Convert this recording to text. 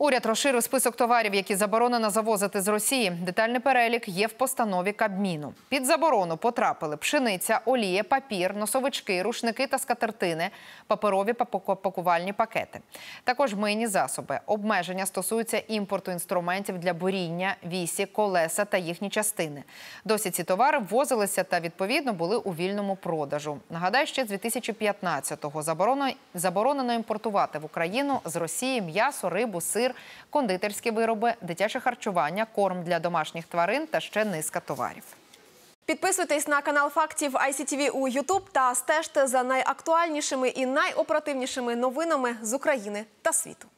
Уряд розширив список товарів, які заборонено завозити з Росії. Детальний перелік є в постанові Кабміну. Під заборону потрапили пшениця, олія, папір, носовички, рушники та скатертини, паперові пакувальні пакети. Також мийні засоби. Обмеження стосуються імпорту інструментів для буріння, вісі, колеса та їхні частини. Досі ці товари ввозилися та відповідно були у вільному продажу. Нагадаю, ще з 2015-го заборонено імпортувати в Україну з Росії м'ясо, рибу, сир сир, кондитерські вироби, дитяче харчування, корм для домашніх тварин та ще низка товарів. Підписуйтесь на канал фактів ICTV у YouTube та стежте за найактуальнішими і найоперативнішими новинами з України та світу.